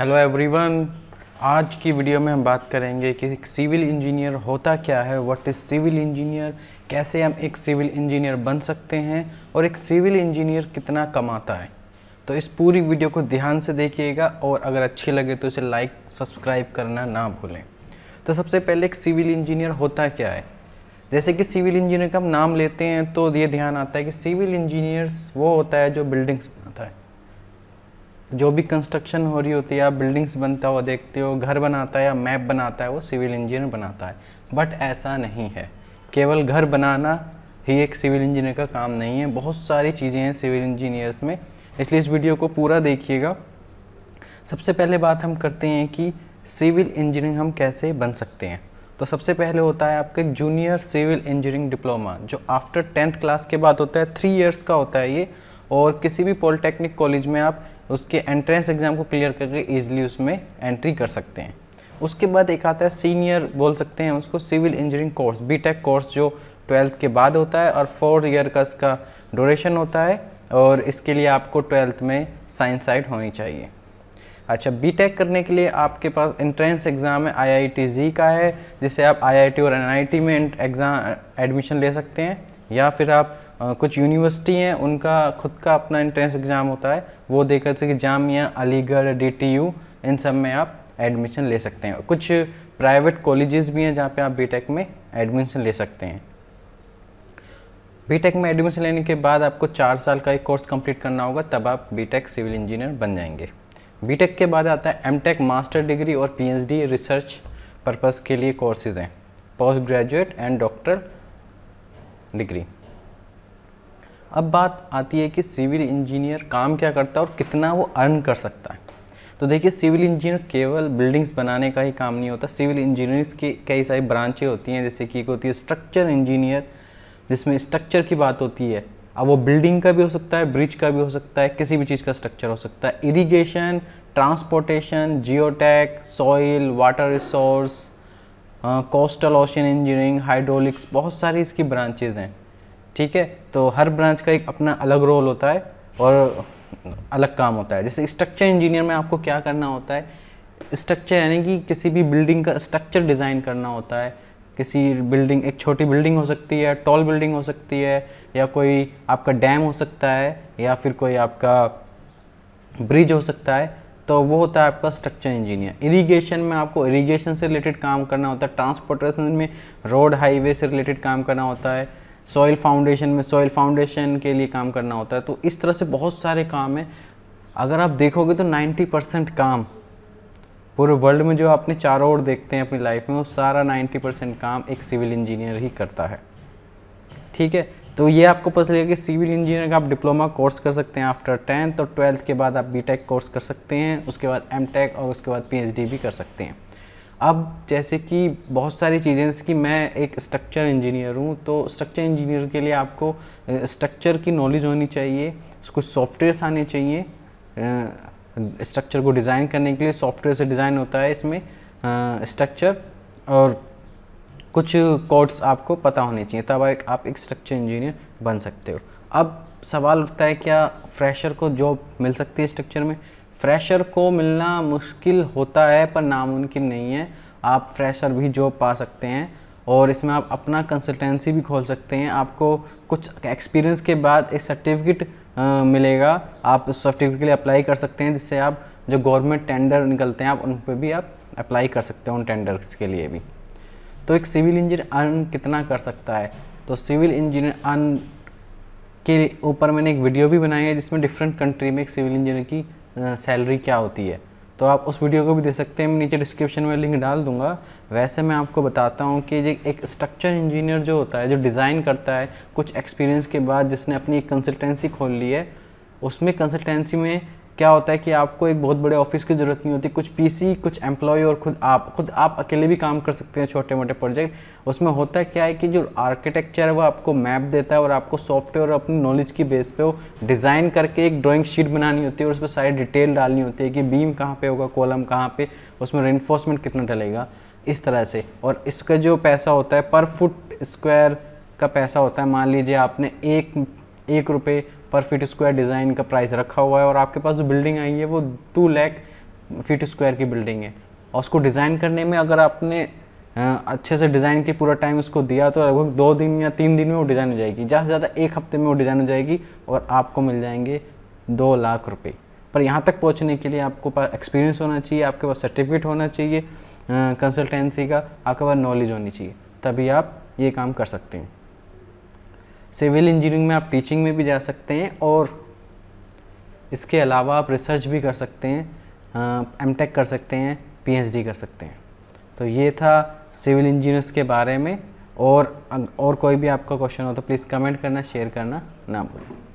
hello everyone आज की video में हम बात करेंगे कि एक सिविल इंजीनियर होता क्या है व्हाट इज़ सिविल इंजीनियर कैसे हम एक सिविल इंजीनियर बन सकते हैं और एक सिविल इंजीनियर कितना कमाता है तो इस पूरी वीडियो को ध्यान से देखिएगा और अगर अच्छी लगे तो इसे लाइक सब्सक्राइब करना ना भूलें तो सबसे पहले एक सिविल इंजीनियर होता क्या है जैसे कि सिविल इंजीनियर का हम नाम लेते हैं तो ये ध्यान आता है कि सिविल इंजीनियर्स वो होता है जो बिल्डिंग्स बनाता है जो भी कंस्ट्रक्शन हो रही होती है आप बिल्डिंग्स बनता हुआ देखते हो घर बनाता है या मैप बनाता है वो सिविल इंजीनियर बनाता है बट ऐसा नहीं है केवल घर बनाना ही एक सिविल इंजीनियर का काम नहीं है बहुत सारी चीज़ें हैं सिविल इंजीनियर्स में इसलिए इस वीडियो को पूरा देखिएगा सबसे पहले बात हम करते हैं कि सिविल इंजीनियरिंग हम कैसे बन सकते हैं तो सबसे पहले होता है आपका एक जूनियर सिविल इंजीनियरिंग डिप्लोमा जो आफ्टर टेंथ क्लास के बाद होता है थ्री इयर्स का होता है ये और किसी भी पॉलिटेक्निक कॉलेज में आप उसके एंट्रेंस एग्ज़ाम को क्लियर करके ईजिली उसमें एंट्री कर सकते हैं उसके बाद एक आता है सीनियर बोल सकते हैं उसको civil engineering course BTech course जो ट्वेल्थ के बाद होता है और फोर ईयर का इसका ड्यूरेशन होता है और इसके लिए आपको ट्वेल्थ में साइंस साइड होनी चाहिए अच्छा बीटेक करने के लिए आपके पास एंट्रेंस एग्ज़ाम है आईआईटी जी का है जिसे आप आईआईटी और एनआईटी में एग्ज़ाम एडमिशन ले सकते हैं या फिर आप कुछ यूनिवर्सिटी हैं उनका खुद का अपना एंट्रेंस एग्ज़ाम होता है वो देख थे कि जामिया अलीगढ़ डी इन सब में आप एडमिशन ले सकते हैं कुछ प्राइवेट कॉलेजेस भी हैं जहाँ पे आप बीटेक में एडमिशन ले सकते हैं बीटेक में एडमिशन लेने के बाद आपको चार साल का एक कोर्स कंप्लीट करना होगा तब आप बीटेक सिविल इंजीनियर बन जाएंगे बीटेक के बाद आता है एमटेक मास्टर डिग्री और पीएचडी रिसर्च पर्पस के लिए कोर्सेज हैं post graduate and doctor degree अब बात आती है कि सिविल इंजीनियर काम क्या करता है और कितना वो अर्न कर सकता है तो देखिए सिविल इंजीनियर केवल बिल्डिंग्स बनाने का ही काम नहीं होता सिविल इंजीनियरिंग की कई सारी ब्रांचें होती हैं जैसे कि एक होती है स्ट्रक्चर इंजीनियर जिसमें स्ट्रक्चर की बात होती है अब वो बिल्डिंग का भी हो सकता है ब्रिज का भी हो सकता है किसी भी चीज़ का स्ट्रक्चर हो सकता है irrigation transportation geotech soil water resource coastal ocean engineering hydraulics बहुत सारी इसकी ब्रांचेज़ हैं ठीक है तो हर ब्रांच का एक अपना अलग रोल होता है और अलग काम होता है जैसे स्ट्रक्चर इंजीनियर में आपको क्या करना होता है स्ट्रक्चर यानी कि किसी भी बिल्डिंग का स्ट्रक्चर डिज़ाइन करना होता है किसी बिल्डिंग एक छोटी बिल्डिंग हो सकती है टॉल बिल्डिंग हो सकती है या कोई आपका डैम हो सकता है या फिर कोई आपका ब्रिज हो सकता है तो वो होता है आपका स्ट्रक्चर इंजीनियर इरिगेशन में आपको इरिगेशन से रिलेटेड काम करना होता है ट्रांसपोर्टेशन में रोड हाईवे से रिलेटेड काम करना होता है सॉइल फाउंडेशन में सॉइल फाउंडेशन के लिए काम करना होता है तो इस तरह से बहुत सारे काम हैं अगर आप देखोगे तो 90 परसेंट काम पूरे वर्ल्ड में जो आपने चारों ओर देखते हैं अपनी लाइफ में वो सारा 90 परसेंट काम एक सिविल इंजीनियर ही करता है ठीक है तो ये आपको पता चलेगा कि सिविल इंजीनियर का आप डिप्लोमा कोर्स कर सकते हैं आफ्टर टेंथ और ट्वेल्थ के बाद आप बी कोर्स कर सकते हैं उसके बाद एम और उसके बाद पी भी कर सकते हैं अब जैसे कि बहुत सारी चीज़ें जैसे कि मैं एक स्ट्रक्चर इंजीनियर हूँ तो स्ट्रक्चर इंजीनियर के लिए आपको स्ट्रक्चर की नॉलेज होनी चाहिए कुछ सॉफ्टवेयर्स आने चाहिए स्ट्रक्चर को डिज़ाइन करने के लिए सॉफ्टवेयर से डिज़ाइन होता है इसमें स्ट्रक्चर और कुछ कोड्स आपको पता होने चाहिए तब एक आप एक स्ट्रक्चर इंजीनियर बन सकते हो अब सवाल उठता है क्या फ्रेशर को जॉब मिल सकती है स्ट्रक्चर में फ्रेशर को मिलना मुश्किल होता है पर नामुमकिन नहीं है आप फ्रेशर भी जॉब पा सकते हैं और इसमें आप अपना कंसल्टेंसी भी खोल सकते हैं आपको कुछ एक्सपीरियंस के बाद एक सर्टिफिकेट मिलेगा आप उस सर्टिफिकेट के लिए अप्लाई कर सकते हैं जिससे आप जो गवर्नमेंट टेंडर निकलते हैं आप उन पर भी आप अप्लाई कर सकते हैं उन टेंडर्स के लिए भी तो एक सिविल इंजीनियर अर्न कितना कर सकता है तो सिविल इंजीनियर अर्न के ऊपर मैंने एक वीडियो भी बनाई है जिसमें डिफरेंट कंट्री में एक सिविल इंजीनियर की सैलरी क्या होती है तो आप उस वीडियो को भी दे सकते हैं मैं नीचे डिस्क्रिप्शन में लिंक डाल दूंगा वैसे मैं आपको बताता हूँ कि एक स्ट्रक्चर इंजीनियर जो होता है जो डिज़ाइन करता है कुछ एक्सपीरियंस के बाद जिसने अपनी एक कंसल्टेंसी खोल ली है उसमें कंसल्टेंसी में क्या होता है कि आपको एक बहुत बड़े ऑफिस की ज़रूरत नहीं होती कुछ पीसी कुछ एम्प्लॉय और खुद आप खुद आप अकेले भी काम कर सकते हैं छोटे मोटे प्रोजेक्ट उसमें होता है क्या है कि जो आर्किटेक्चर है वो आपको मैप देता है और आपको सॉफ्टवेयर अपनी नॉलेज की बेस पे वो डिज़ाइन करके एक ड्राइंग शीट बनानी होती है और उस पर सारी डिटेल डालनी होती है कि बीम कहाँ पर होगा कॉलम कहाँ पर उसमें रेनफोर्समेंट कितना डलेगा इस तरह से और इसका जो पैसा होता है पर फुट स्क्वायर का पैसा होता है मान लीजिए आपने एक एक रुपये पर फीट स्क्वायर डिज़ाइन का प्राइस रखा हुआ है और आपके पास जो बिल्डिंग आई है वो टू लैख फीट स्क्वायर की बिल्डिंग है और उसको डिज़ाइन करने में अगर आपने अच्छे से डिज़ाइन के पूरा टाइम उसको दिया तो लगभग दो दिन या तीन दिन में वो डिज़ाइन हो जाएगी ज़्यादा से ज़्यादा एक हफ्ते में वो डिज़ाइन हो जाएगी और आपको मिल जाएंगे दो लाख रुपये पर यहाँ तक पहुँचने के लिए आपको पास एक्सपीरियंस होना चाहिए आपके पास सर्टिफिकेट होना चाहिए कंसल्टेंसी का आपके पास नॉलेज होनी चाहिए तभी आप ये काम कर सकते हैं सिविल इंजीनियरिंग में आप टीचिंग में भी जा सकते हैं और इसके अलावा आप रिसर्च भी कर सकते हैं एम टेक कर सकते हैं पीएचडी कर सकते हैं तो ये था सिविल इंजीनियर्स के बारे में और और कोई भी आपका क्वेश्चन हो तो प्लीज़ कमेंट करना शेयर करना ना भूलें